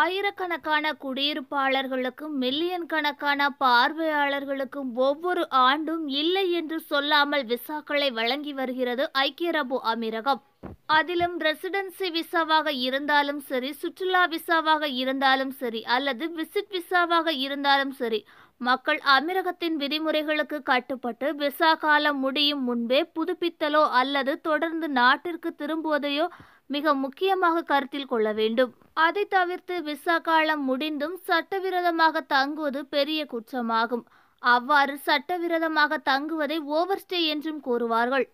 ஆயிரக்கணக்கான குடியிருப்பாளர்களுக்கும் மில்லியன் கணக்கான பார்வையாளர்களுக்கும் ஒவ்வொரு ஆண்டும் இல்லை என்று சொல்லாமல் விசாக்களை வழங்கி வருகிறது ஐக்கிய அரபு அமீரகம் அதிலும் ரெசிடென்சி விசாவாக இருந்தாலும் சரி சுற்றுலா விசாவாக இருந்தாலும் சரி அல்லது விசிட் விசாவாக இருந்தாலும் சரி மக்கள் அமீரகத்தின் விதிமுறைகளுக்கு கட்டுப்பட்டு விசா காலம் முடியும் முன்பே புதுப்பித்தலோ அல்லது தொடர்ந்து நாட்டிற்கு திரும்புவதையோ மிக முக்கியமாக கருத்தில் கொள்ள வேண்டும் அதை தவிர்த்து விசா காலம் முடிந்தும் சட்டவிரோதமாக தங்குவது பெரிய குற்றமாகும் அவ்வாறு சட்டவிரோதமாக தங்குவதை ஓவர் ஸ்டே என்றும் கூறுவார்கள்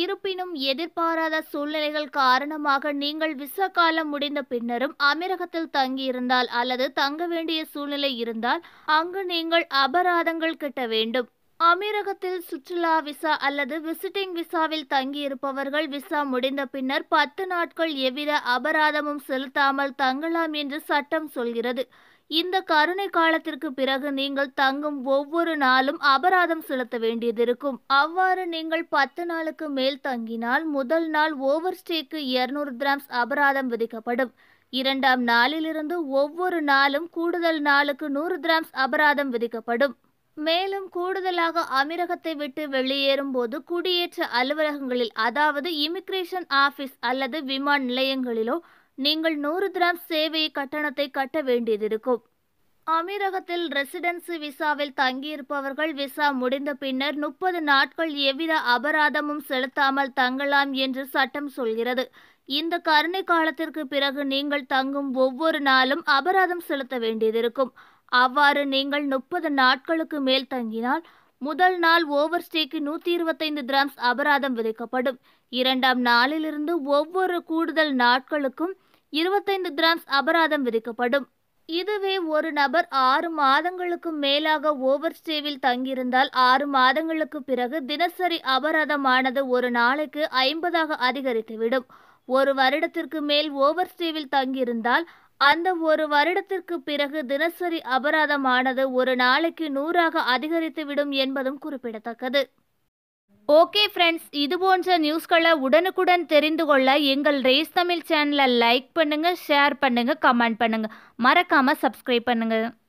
இருப்பினும் எதிர்பாராத சூழ்நிலைகள் காரணமாக நீங்கள் விசா காலம் முடிந்த பின்னரும் அமீரகத்தில் தங்கியிருந்தால் அல்லது தங்க வேண்டிய சூழ்நிலை இருந்தால் அங்கு நீங்கள் அபராதங்கள் கிட்ட வேண்டும் அமீரகத்தில் சுற்றுலா விசா அல்லது விசிட்டிங் விசாவில் தங்கியிருப்பவர்கள் விசா முடிந்த பின்னர் பத்து நாட்கள் எவ்வித அபராதமும் செலுத்தாமல் தங்கலாம் என்று சட்டம் சொல்கிறது இந்த கருணை காலத்திற்கு பிறகு நீங்கள் தங்கும் ஒவ்வொரு நாளும் அபராதம் செலுத்த வேண்டியதிருக்கும் அவ்வாறு நீங்கள் பத்து நாளுக்கு மேல் தங்கினால் முதல் நாள் ஓவர் ஸ்டேக்கு இருநூறு கிராம்ஸ் அபராதம் விதிக்கப்படும் இரண்டாம் நாளிலிருந்து ஒவ்வொரு நாளும் கூடுதல் நாளுக்கு நூறு கிராம்ஸ் அபராதம் விதிக்கப்படும் மேலும் கூடுதலாக அமீரகத்தை விட்டு வெளியேறும் போது குடியேற்ற அலுவலகங்களில் அதாவது இமிகிரேஷன் ஆபீஸ் அல்லது விமான நிலையங்களிலோ நீங்கள் நூறு கிராம் சேவை கட்டணத்தை கட்ட வேண்டியதிருக்கும் அமீரகத்தில் ரெசிடென்சி விசாவில் தங்கியிருப்பவர்கள் விசா முடிந்த பின்னர் முப்பது நாட்கள் எவ்வித அபராதமும் செலுத்தாமல் தங்கலாம் என்று சட்டம் சொல்கிறது இந்த கருணை காலத்திற்கு பிறகு நீங்கள் தங்கும் ஒவ்வொரு நாளும் அபராதம் செலுத்த வேண்டியதிருக்கும் அவ்வாறு நீங்கள் முப்பது நாட்களுக்கு மேல் தங்கினால் முதல் நாள் ஓவர் ஸ்டேக்கு நூற்றி இருபத்தைந்து கிராம்ஸ் அபராதம் விதிக்கப்படும் இரண்டாம் நாளிலிருந்து ஒவ்வொரு கூடுதல் நாட்களுக்கும் இருபத்தைந்து கிராம்ஸ் அபராதம் விதிக்கப்படும் இதுவே ஒரு நபர் ஆறு மாதங்களுக்கு மேலாக ஓவர் ஸ்டேவில் தங்கியிருந்தால் ஆறு மாதங்களுக்கு பிறகு தினசரி அபராதமானது ஒரு நாளைக்கு ஐம்பதாக அதிகரித்துவிடும் ஒரு வருடத்திற்கு மேல் ஓவர் ஸ்டேவில் தங்கியிருந்தால் அந்த ஒரு வருடத்திற்கு பிறகு தினசரி அபராதமானது ஒரு நாளைக்கு நூறாக அதிகரித்துவிடும் என்பதும் குறிப்பிடத்தக்கது ஓகே ஃப்ரெண்ட்ஸ் இது போன்ற நியூஸ்களை உடனுக்குடன் தெரிந்து கொள்ள எங்கள் ரேஸ் தமிழ் சேனலை லைக் பண்ணுங்கள் ஷேர் பண்ணுங்கள் கமெண்ட் பண்ணுங்கள் மறக்காமல் சப்ஸ்கிரைப் பண்ணுங்கள்